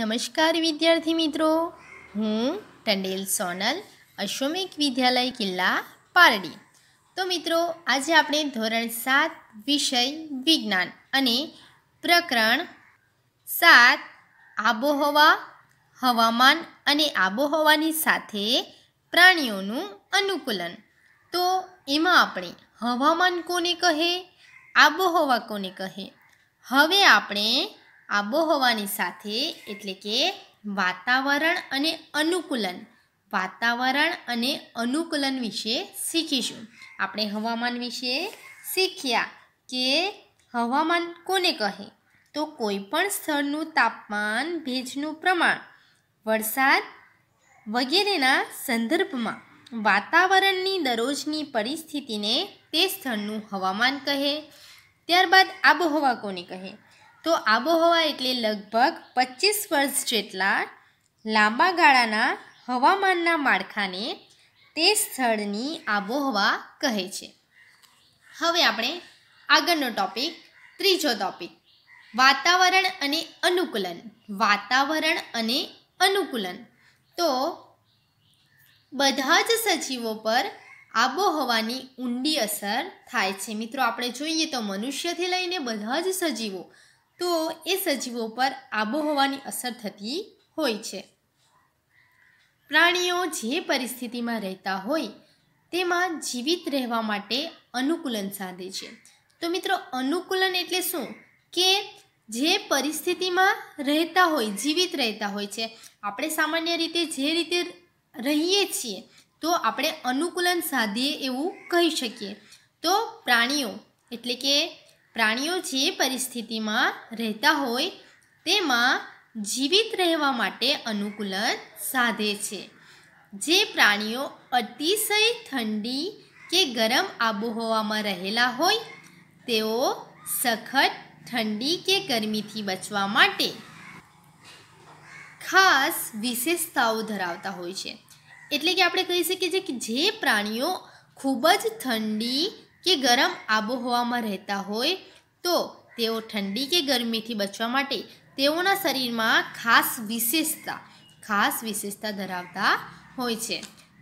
નમસ્કાર વિદ્યાર્થી મિત્રો હું ટંડેલ સોનલ અશ્વમિક વિદ્યાલય કિલ્લા પારડી તો મિત્રો આજે આપણે ધોરણ સાત વિષય વિજ્ઞાન અને પ્રકરણ સાત આબોહવા હવામાન અને આબોહવાની સાથે પ્રાણીઓનું અનુકૂલન તો એમાં આપણે હવામાન કોને કહે આબોહવા કોને કહે હવે આપણે આબોહવાની સાથે એટલે કે વાતાવરણ અને અનુકૂલન વાતાવરણ અને અનુકૂલન વિશે શીખીશું આપણે હવામાન વિશે શીખ્યા કે હવામાન કોને કહે તો કોઈ પણ સ્થળનું તાપમાન ભેજનું પ્રમાણ વરસાદ વગેરેના સંદર્ભમાં વાતાવરણની દરરોજની પરિસ્થિતિને તે સ્થળનું હવામાન કહે ત્યારબાદ આબોહવા કોને કહે તો આબોહવા એટલે લગભગ પચીસ વર્ષ જેટલા લાંબા ગાળાના હવામાનના માળખાને તે સ્થળની આબોહવા કહે છે હવે આપણે આગળનો ટોપિક ત્રીજો ટોપિક વાતાવરણ અને અનુકૂલન વાતાવરણ અને અનુકૂલન તો બધા જ સજીવો પર આબોહવાની ઊંડી અસર થાય છે મિત્રો આપણે જોઈએ તો મનુષ્યથી લઈને બધા જ સજીવો તો એ સજીવો પર આબોહવાની અસર થતી હોય છે પ્રાણીઓ જે પરિસ્થિતિમાં રહેતા હોય તેમાં જીવિત રહેવા માટે અનુકૂલન સાધે છે તો મિત્રો અનુકૂલન એટલે શું કે જે પરિસ્થિતિમાં રહેતા હોય જીવિત રહેતા હોય છે આપણે સામાન્ય રીતે જે રીતે રહીએ છીએ તો આપણે અનુકૂલન સાધીએ એવું કહી શકીએ તો પ્રાણીઓ એટલે કે પ્રાણીઓ જે પરિસ્થિતિમાં રહેતા હોય તેમાં જીવિત રહેવા માટે અનુકૂલન સાધે છે જે પ્રાણીઓ અતિશય ઠંડી કે ગરમ આબોહવામાં રહેલા હોય તેઓ સખત ઠંડી કે ગરમીથી બચવા માટે ખાસ વિશેષતાઓ ધરાવતા હોય છે એટલે કે આપણે કહી શકીએ છીએ કે જે પ્રાણીઓ ખૂબ જ ઠંડી કે ગરમ આબોહવામાં રહેતા હોય તો તેઓ ઠંડી કે ગરમીથી બચવા માટે તેઓના શરીરમાં ખાસ વિશેષતા ખાસ વિશેષતા ધરાવતા હોય છે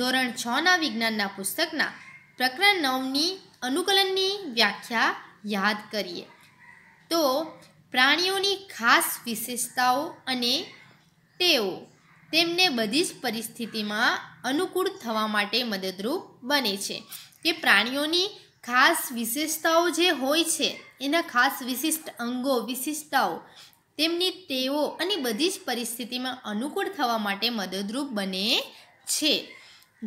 ધોરણ છના વિજ્ઞાનના પુસ્તકના પ્રકરણ નવની અનુકલનની વ્યાખ્યા યાદ કરીએ તો પ્રાણીઓની ખાસ વિશેષતાઓ અને ટેવો તેમને બધી જ પરિસ્થિતિમાં અનુકૂળ થવા માટે મદદરૂપ બને છે કે પ્રાણીઓની ખાસ વિશેષતાઓ જે હોય છે એના ખાસ વિશિષ્ટ અંગો વિશિષ્ટતાઓ તેમની તેઓ અને બધી જ પરિસ્થિતિમાં અનુકૂળ થવા માટે મદદરૂપ બને છે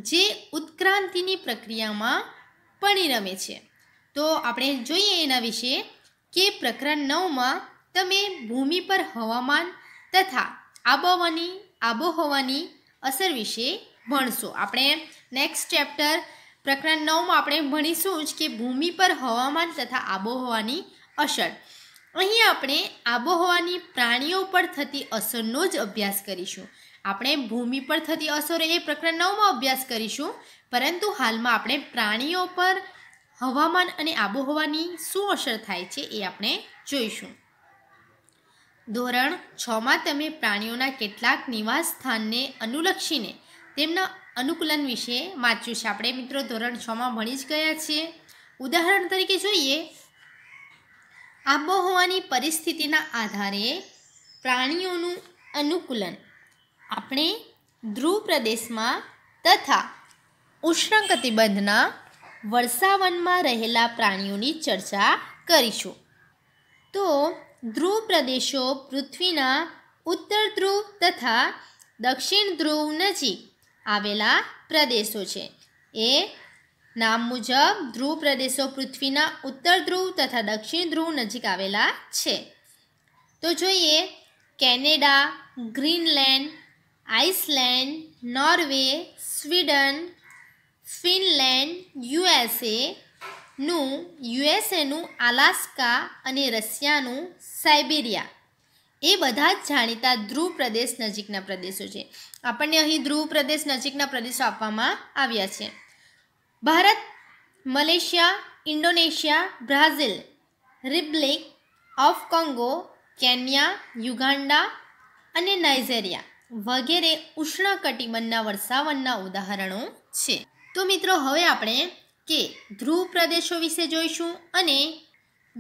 જે ઉત્ક્રાંતિની પ્રક્રિયામાં પરિણમે છે તો આપણે જોઈએ એના વિશે કે પ્રકરણ નવમાં તમે ભૂમિ પર હવામાન તથા આબોહવાની આબોહવાની અસર વિશે ભણશો આપણે નેક્સ્ટ ચેપ્ટર પ્રકરણ નવમાં આપણે ભણીશું જ કે ભૂમિ પર હવામાન તથા આબોહવાની અસર અહીં આપણે આબોહવાની પ્રાણીઓ પર થતી અસરનો જ અભ્યાસ કરીશું આપણે ભૂમિ પર થતી અસરો એ પ્રકરણ નવમાં અભ્યાસ કરીશું પરંતુ હાલમાં આપણે પ્રાણીઓ પર હવામાન અને આબોહવાની શું અસર થાય છે એ આપણે જોઈશું ધોરણ છમાં તમે પ્રાણીઓના કેટલાક નિવાસ સ્થાનને અનુલક્ષીને તેમના અનુકૂલન વિશે વાંચ્યું છે આપણે મિત્રો ધોરણ છમાં ભણી જ ગયા છીએ ઉદાહરણ તરીકે જોઈએ આબોહવાની પરિસ્થિતિના આધારે પ્રાણીઓનું અનુકૂલન આપણે ધ્રુવ પ્રદેશમાં તથા ઉષ્ણકટિબંધના વર્ષાવનમાં રહેલા પ્રાણીઓની ચર્ચા કરીશું તો ધ્રુવ પ્રદેશો પૃથ્વીના ઉત્તર ધ્રુવ તથા દક્ષિણ ધ્રુવ નજીક આવેલા પ્રદેશો છે એ નામ મુજબ ધ્રુવ પ્રદેશો પૃથ્વીના ઉત્તર ધ્રુવ તથા દક્ષિણ ધ્રુવ નજીક આવેલા છે તો જોઈએ Canada Greenland Iceland Norway Sweden Finland USA નું યુએસએનું આલાસ્કા અને રશિયાનું સાઇબિરિયા એ બધા જ જાણીતા ધ્રુવ પ્રદેશ નજીકના પ્રદેશો છે આપણને અહીં ધ્રુવ પ્રદેશ નજીકના પ્રદેશો આપવામાં આવ્યા છે Bharat Malaysia Indonesia Brazil Republic of Congo Kenya Uganda અને નાઇજેરિયા વગેરે ઉષ્ણકટિબંધના વરસાવનના ઉદાહરણો છે તો મિત્રો હવે આપણે કે ધ્રુવ પ્રદેશો વિશે જોઈશું અને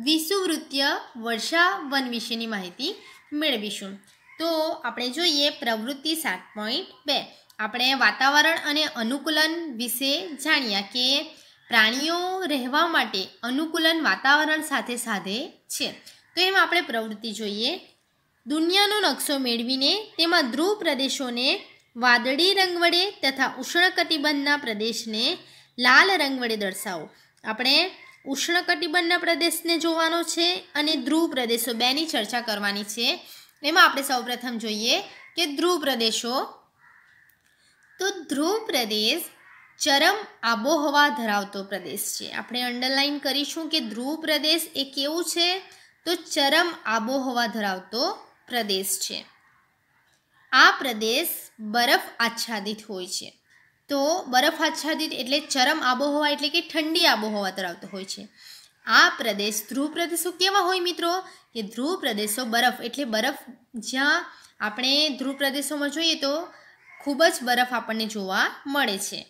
વિષુવૃત્તીય વર્ષાવન વિશેની માહિતી મેળવીશું તો આપણે જોઈએ પ્રવૃત્તિ સાત પોઈન્ટ બે આપણે વાતાવરણ અને અનુકૂલન વિશે જાણ્યા કે પ્રાણીઓ રહેવા માટે અનુકૂલન વાતાવરણ સાથે સાથે છે તો એમાં આપણે પ્રવૃત્તિ જોઈએ દુનિયાનો નકશો મેળવીને તેમાં ધ્રુવ પ્રદેશોને વાદળી રંગ વડે તથા ઉષ્ણકટિબંધના પ્રદેશને લાલ રંગ વડે દર્શાવો આપણે ઉષ્ણકટિબંધના પ્રદેશને જોવાનો છે અને ધ્રુવ પ્રદેશો બેની ચર્ચા કરવાની છે એમાં આપણે સૌપ્રથમ જોઈએ કે ધ્રુવ પ્રદેશો તો ધ્રુવ પ્રદેશ ચરમ આબોહવા ધરાવતો પ્રદેશ છે આપણે અંડરલાઇન કરીશું કે ધ્રુવ પ્રદેશ એ કેવું છે તો ચરમ આબોહવા ધરાવતો પ્રદેશ છે આ પ્રદેશ બરફ આચ્છાદિત હોય છે તો બરફ આચ્છાદિત એટલે ચરમ આબોહવા એટલે કે ઠંડી આબોહવા ધરાવતો હોય છે આ પ્રદેશ ધ્રુવ પ્રદેશો કેવા હોય મિત્રો કે ધ્રુવ પ્રદેશો બરફ એટલે બરફ જ્યાં આપણે ધ્રુવ પ્રદેશોમાં જોઈએ તો ખૂબ જ બરફ આપણને જોવા મળે છે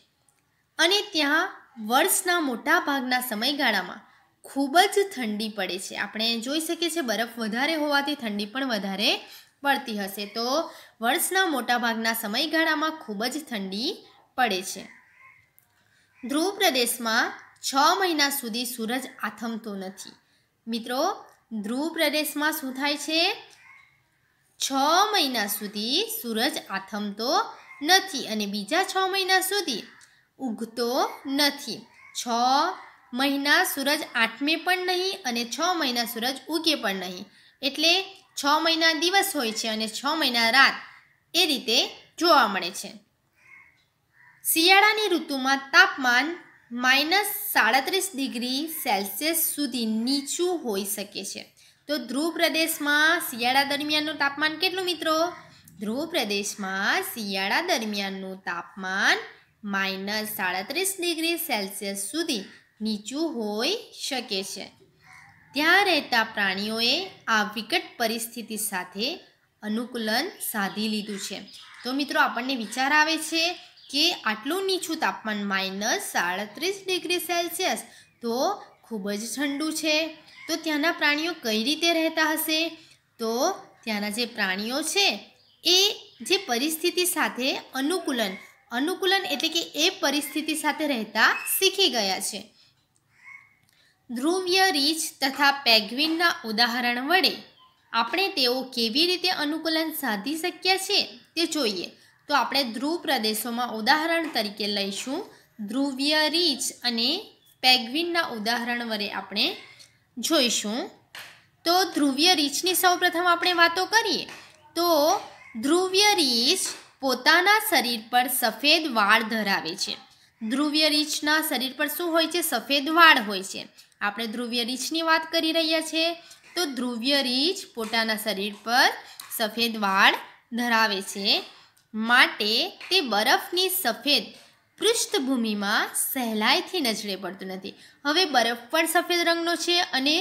અને ત્યાં વર્ષના મોટા ભાગના સમયગાળામાં ખૂબ જ ઠંડી પડે છે આપણે જોઈ શકીએ છીએ બરફ વધારે હોવાથી ઠંડી પણ વધારે પડતી હશે તો વર્ષના મોટાભાગના સમયગાળામાં ખૂબ જ ઠંડી પડે છે ધ્રુવ પ્રદેશમાં છ મહિના સુધી સૂરજ આથમતો નથી મિત્રો ધ્રુવ પ્રદેશમાં શું થાય છે છ મહિના સુધી સૂરજ આથમતો નથી અને બીજા છ મહિના સુધી ઉગતો નથી છ મહિના સૂરજ આઠમે પણ નહીં અને છ મહિના સૂરજ ઉગે પણ નહીં એટલે છ મહિના દિવસ હોય છે અને છ મહિના રાત એ રીતે જોવા મળે છે શિયાળાની ઋતુમાં તાપમાન માઇનસ સાડત્રીસ ડિગ્રી સેલ્સિયસ સુધી નીચું હોઈ શકે છે તો ધ્રુવ પ્રદેશમાં શિયાળા દરમિયાનનું તાપમાન કેટલું મિત્રો ધ્રુવ પ્રદેશમાં શિયાળા દરમિયાનનું તાપમાન માઇનસ સાડત્રીસ ડિગ્રી સેલ્સિયસ સુધી નીચું હોઈ શકે છે ત્યાં રહેતા પ્રાણીઓએ આ વિકટ પરિસ્થિતિ સાથે અનુકૂલન સાધી લીધું છે તો મિત્રો આપણને વિચાર આવે છે કે આટલું નીચું તાપમાન માઇનસ સાડત્રીસ ડિગ્રી સેલ્સિયસ તો ખૂબ જ ઠંડુ છે તો ત્યાંના પ્રાણીઓ કઈ રીતે રહેતા હશે તો ત્યાંના જે પ્રાણીઓ છે એ જે પરિસ્થિતિ સાથે અનુકૂલન અનુકૂલન એટલે કે એ પરિસ્થિતિ સાથે રહેતા શીખી ગયા છે ધ્રુવ્ય રીછ તથા પેગ્વિનના ઉદાહરણ વડે આપણે તેઓ કેવી રીતે અનુકૂલન સાધી શક્યા છે તે જોઈએ તો આપણે ધ્રુવ પ્રદેશોમાં ઉદાહરણ તરીકે લઈશું ધ્રુવીય રીચ અને પેગ્વિનના ઉદાહરણ વડે આપણે જોઈશું તો ધ્રુવીય રીછની સૌપ્રથમ આપણે વાતો કરીએ તો ધ્રુવીય રીછ પોતાના શરીર પર સફેદ વાળ ધરાવે છે ધ્રુવીય રીછના શરીર પર શું હોય છે સફેદ વાળ હોય છે આપણે ધ્રુવીય રીછની વાત કરી રહ્યા છીએ તો ધ્રુવીય રીછ પોતાના શરીર પર સફેદ વાળ ધરાવે છે માટે તે બરફની સફેદ પૃષ્ઠભૂમિમાં સહેલાઈથી નજરે પડતું નથી હવે બરફ પણ સફેદ રંગનો છે અને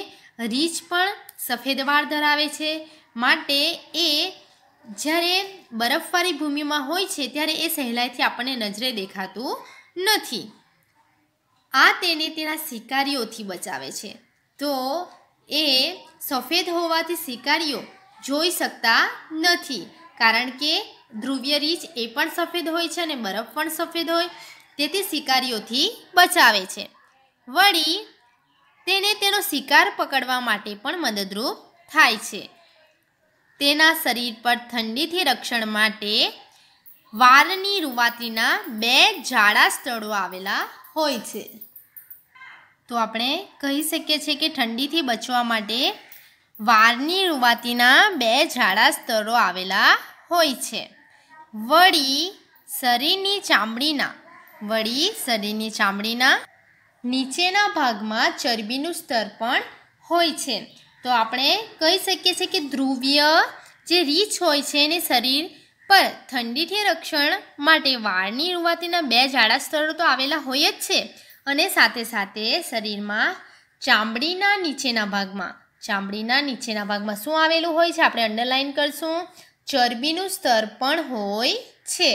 રીંછ પણ સફેદ વાળ ધરાવે છે માટે એ જ્યારે બરફવાળી ભૂમિમાં હોય છે ત્યારે એ સહેલાઈથી આપણને નજરે દેખાતું નથી આ તેને તેના શિકારીઓથી બચાવે છે તો એ સફેદ હોવાથી શિકારીઓ જોઈ શકતા નથી કારણ કે ધ્રુવ્ય રીંછ એ પણ સફેદ હોય છે અને બરફ પણ સફેદ હોય તેથી શિકારીઓથી બચાવે છે વળી તેને તેનો શિકાર પકડવા માટે પણ મદદરૂપ થાય છે તેના શરીર પર ઠંડીથી રક્ષણ માટે વારની રૂવાતીના બે જાડા સ્થળો આવેલા હોય છે તો આપણે કહી શકીએ છીએ કે ઠંડીથી બચવા માટે વારની રૂવાતીના બે જાડા સ્તરો આવેલા હોય છે વળી શરીરની ચામડીના વળી શરીરની ચામડીના નીચેના ભાગમાં ચરબીનું સ્તર પણ હોય છે તો આપણે કહી શકીએ છીએ કે ધ્રુવીય જે રીછ હોય છે એને શરીર પર ઠંડીથી રક્ષણ માટે વાળની રૂવાતીના બે જાડા સ્તરો તો આવેલા હોય જ છે અને સાથે સાથે શરીરમાં ચામડીના નીચેના ભાગમાં ચામડીના નીચેના ભાગમાં શું આવેલું હોય છે આપણે અંડરલાઇન કરશું ચરબીનું સ્તર પણ હોય છે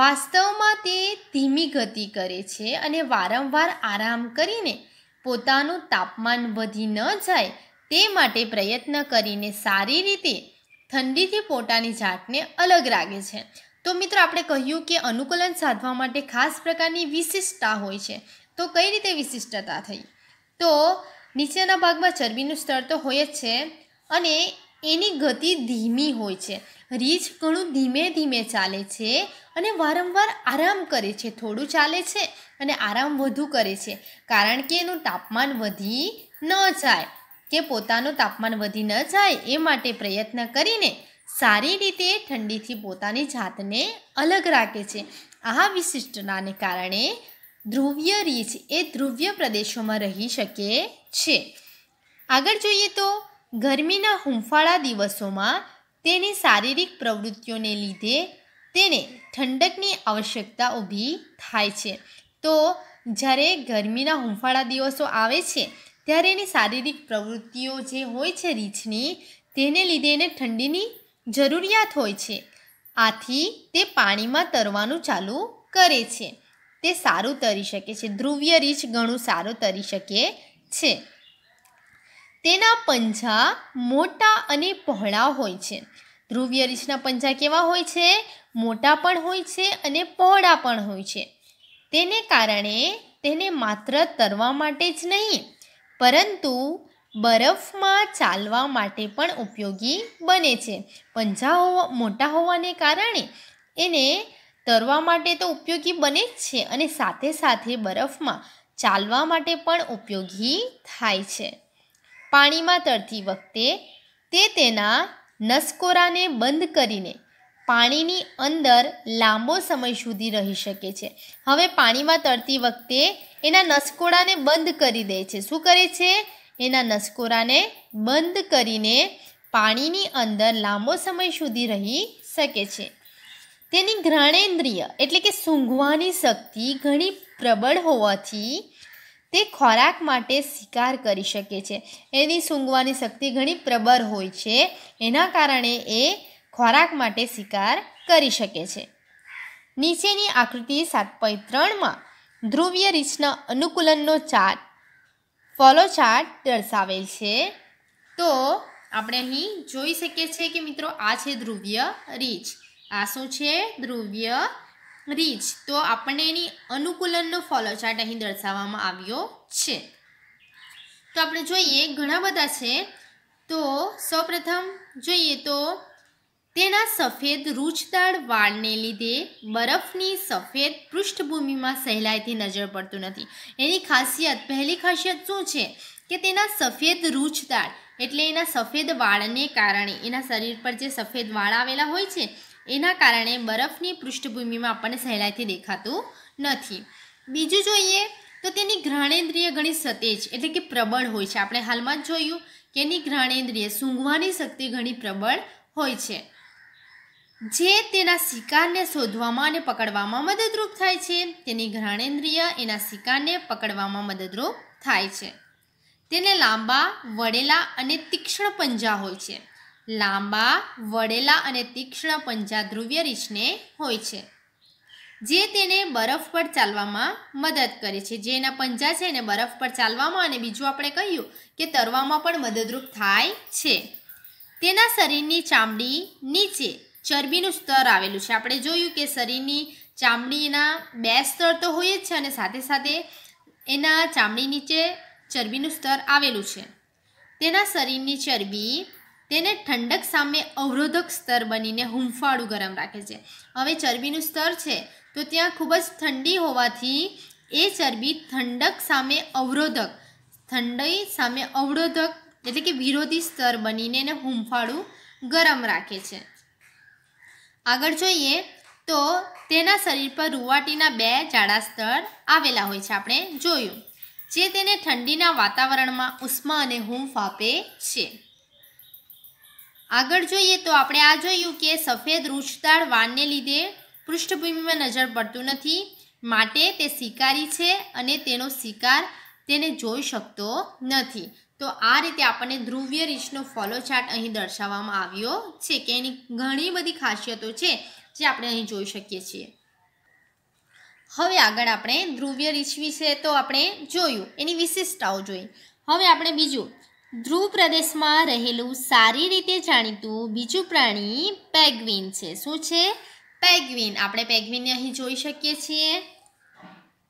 વાસ્તવમાં તે ધીમી ગતિ કરે છે અને વારંવાર આરામ કરીને પોતાનું તાપમાન વધી ન જાય તે માટે પ્રયત્ન કરીને સારી રીતે ઠંડીથી પોતાની જાતને અલગ રાખે છે તો મિત્રો આપણે કહ્યું કે અનુકૂલન સાધવા માટે ખાસ પ્રકારની વિશિષ્ટતા હોય છે તો કઈ રીતે વિશિષ્ટતા થઈ તો નીચેના ભાગમાં ચરબીનું સ્તર તો હોય જ છે અને એની ગતિ ધીમી હોય છે રીછ ઘણું ધીમે ધીમે ચાલે છે અને વારંવાર આરામ કરે છે થોડું ચાલે છે અને આરામ વધુ કરે છે કારણ કે એનું તાપમાન વધી ન જાય કે પોતાનું તાપમાન વધી ન જાય એ માટે પ્રયત્ન કરીને સારી રીતે ઠંડીથી પોતાની જાતને અલગ રાખે છે આ વિશિષ્ટતાને કારણે ધ્રુવ્ય રીછ એ ધ્રુવ્ય પ્રદેશોમાં રહી શકે છે આગળ જોઈએ તો ગરમીના હુંફાળા દિવસોમાં તેની શારીરિક પ્રવૃત્તિઓને લીધે તેને ઠંડકની આવશ્યકતા ઊભી થાય છે તો જ્યારે ગરમીના હુંફાળા દિવસો આવે છે ત્યારે એની શારીરિક પ્રવૃત્તિઓ જે હોય છે રીછની તેને લીધે એને ઠંડીની જરૂરિયાત હોય છે આથી તે પાણીમાં તરવાનું ચાલુ કરે છે તે સારું તરી શકે છે ધ્રુવ્ય રીછ ઘણું સારું તરી શકે છે તેના પંજા મોટા અને પહોળા હોય છે ધ્રુવ્ય રીછના પંજા કેવા હોય છે મોટા પણ હોય છે અને પહોળા પણ હોય છે તેને કારણે તેને માત્ર તરવા માટે જ નહીં પરંતુ બરફમાં ચાલવા માટે પણ ઉપયોગી બને છે પંજા હોવા મોટા હોવાને કારણે એને તરવા માટે તો ઉપયોગી બને જ છે અને સાથે સાથે બરફમાં ચાલવા માટે પણ ઉપયોગી થાય છે પાણીમાં તરતી વખતે તે તેના નસકોરાને બંધ કરીને પાણીની અંદર લાંબો સમય સુધી રહી શકે છે હવે પાણીમાં તરતી વખતે એના નસકોરાને બંધ કરી દે છે શું કરે છે એના નસકોરાને બંધ કરીને પાણીની અંદર લાંબો સમય સુધી રહી શકે છે તેની ઘ્રાણેન્દ્રિય એટલે કે સૂંઘવાની શક્તિ ઘણી પ્રબળ હોવાથી તે ખોરાક માટે શિકાર કરી શકે છે એની સૂંઘવાની શક્તિ ઘણી પ્રબળ હોય છે એના કારણે એ ખોરાક માટે શિકાર કરી શકે છે નીચેની આકૃતિ સાત પોઈન્ટ ત્રણમાં ધ્રુવીય રીચના અનુકૂલનનો ચાર્ટ ફોલો ચાર્ટ દર્શાવેલ છે તો આપણે અહીં જોઈ શકીએ છીએ કે મિત્રો આ છે ધ્રુવ્ય રીચ આ શું છે ધ્રુવ્ય રીચ તો આપણને એની અનુકૂલનનો ફોલો ચાર્ટ અહીં દર્શાવવામાં આવ્યો છે તો આપણે જોઈએ ઘણા બધા છે તો સૌપ્રથમ જોઈએ તો તેના સફેદ રૂચદાર વાળને લીધે બરફની સફેદ પૃષ્ઠભૂમિમાં સહેલાઈથી નજર પડતું નથી એની ખાસિયત પહેલી ખાસિયત શું છે કે તેના સફેદ રૂચદાર એટલે એના સફેદ વાળને કારણે એના શરીર પર જે સફેદ વાળ આવેલા હોય છે એના કારણે બરફની પૃષ્ઠભૂમિમાં આપણને સહેલાઈથી દેખાતું નથી બીજું જોઈએ તો તેની ઘ્રાણેન્દ્રિય ઘણી સતેજ એટલે કે પ્રબળ હોય છે આપણે હાલમાં જ જોયું કે એની ઘ્રાણેન્દ્રિય સૂંઘવાની શક્તિ ઘણી પ્રબળ હોય છે જે તેના શિકારને શોધવામાં અને પકડવામાં મદદરૂપ થાય છે તેની ઘ્રાણેન્દ્રિય એના શિકારને પકડવામાં મદદરૂપ થાય છે તેને લાંબા વળેલા અને તીક્ષ્ણ પંજા હોય છે લાંબા વળેલા અને તીક્ષ્ણ પંજા ધ્રુવ્ય રીછને હોય છે જે તેને બરફ પર ચાલવામાં મદદ કરે છે જે એના પંજા છે એને બરફ પર ચાલવામાં અને બીજું આપણે કહ્યું કે તરવામાં પણ મદદરૂપ થાય છે તેના શરીરની ચામડી નીચે ચરબીનું સ્તર આવેલું છે આપણે જોયું કે શરીરની ચામડીના બે સ્તર તો હોય જ છે અને સાથે સાથે એના ચામડી નીચે ચરબીનું સ્તર આવેલું છે તેના શરીરની ચરબી તેને ઠંડક સામે અવરોધક સ્તર બનીને હુંફાળું ગરમ રાખે છે હવે ચરબીનું સ્તર છે તો ત્યાં ખૂબ જ ઠંડી હોવાથી એ ચરબી ઠંડક સામે અવરોધક ઠંડી સામે અવરોધક એટલે કે વિરોધી સ્તર બનીને એને હુંફાળું ગરમ રાખે છે આગળ જોઈએ તો તેના શરીર પર રૂવાટીના બે જાડા સ્તર આવેલા હોય છે આપણે જોયું જે તેને ઠંડીના વાતાવરણમાં ઉષ્મા અને હુંફ આપે છે આગળ જોઈએ તો આપણે આ જોયું કે સફેદ રૂચદાળ વાનને લીધે પૃષ્ઠભૂમિમાં નજર પડતું નથી માટે તે શિકારી છે અને તેનો શિકાર તેને જોઈ શકતો નથી તો આ રીતે આપણને ધ્રુવ્ય રીછનો ફોલો ચાર્ટ અહીં દર્શાવવામાં આવ્યો છે કે એની ઘણી બધી ખાસિયતો છે જે આપણે અહીં જોઈ શકીએ છીએ હવે આગળ આપણે ધ્રુવ્ય રીછ વિશે તો આપણે જોયું એની વિશેષતાઓ જોઈ હવે આપણે બીજું ધ્રુવ પ્રદેશમાં રહેલું સારી રીતે જાણીતું બીજું પ્રાણી પેગવિન છે શું છે પેગ્વિન આપણે પેગ્વિનને અહીં જોઈ શકીએ છીએ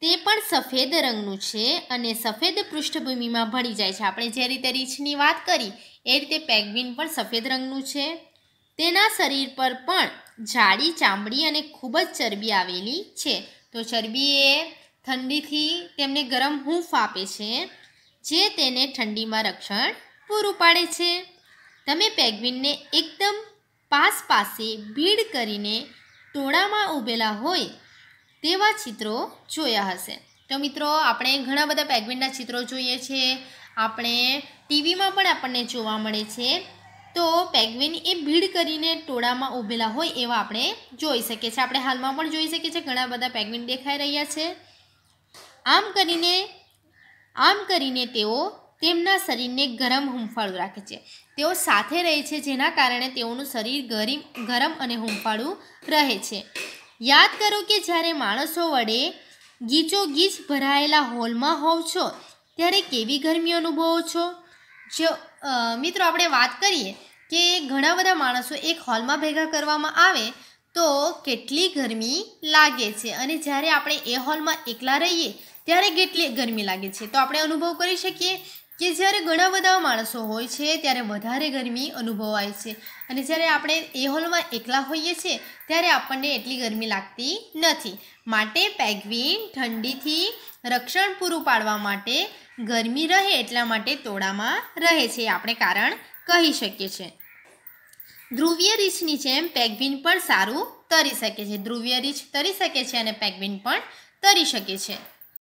તે પણ સફેદ રંગનું છે અને સફેદ પૃષ્ઠભૂમિમાં ભળી જાય છે આપણે જે રીતે રીછની વાત કરી એ રીતે પેગ્વિન પણ સફેદ રંગનું છે તેના શરીર પર પણ જાડી ચામડી અને ખૂબ જ ચરબી આવેલી છે તો ચરબી એ ઠંડીથી તેમને ગરમ હૂંફ આપે છે જે તેને ઠંડીમાં રક્ષણ પૂરું પાડે છે તમે પેગ્વિનને એકદમ પાસ પાસે ભીડ કરીને ટોળામાં ઊભેલા હોય તેવા ચિત્રો જોયા હશે તો મિત્રો આપણે ઘણા બધા પેગ્વિનના ચિત્રો જોઈએ છે આપણે ટીવીમાં પણ આપણને જોવા મળે છે તો પેગ્વિન એ ભીડ કરીને ટોળામાં ઊભેલા હોય એવા આપણે જોઈ શકીએ છીએ આપણે હાલમાં પણ જોઈ શકીએ છીએ ઘણા બધા પેગ્વિન દેખાઈ રહ્યા છે આમ કરીને આમ કરીને તેઓ તેમના શરીરને ગરમ હુંફાળું રાખે છે તેઓ સાથે રહે છે જેના કારણે તેઓનું શરીર ગરીમ ગરમ અને હુંફાળું રહે છે યાદ કરો કે જ્યારે માણસો વડે ગીચો ગીચ ભરાયેલા હોલમાં હોવ છો ત્યારે કેવી ગરમી અનુભવો છો જો મિત્રો આપણે વાત કરીએ કે ઘણા બધા માણસો એક હોલમાં ભેગા કરવામાં આવે તો કેટલી ગરમી લાગે છે અને જ્યારે આપણે એ હોલમાં એકલા રહીએ ત્યારે કેટલી ગરમી લાગે છે તો આપણે અનુભવ કરી શકીએ કે જ્યારે ઘણા બધા માણસો હોય છે ત્યારે વધારે ગરમી અનુભવાય છે અને જ્યારે આપણે એ હોલમાં એકલા હોઈએ છીએ ત્યારે આપણને એટલી ગરમી લાગતી નથી માટે પેગવીન ઠંડીથી રક્ષણ પૂરું પાડવા માટે ગરમી રહે એટલા માટે તોડામાં રહે છે આપણે કારણ કહી શકીએ છીએ ધ્રુવીય રીછની જેમ પેગવીન પણ સારું તરી શકે છે ધ્રુવીય રીછ તરી શકે છે અને પેગવીન પણ તરી શકે છે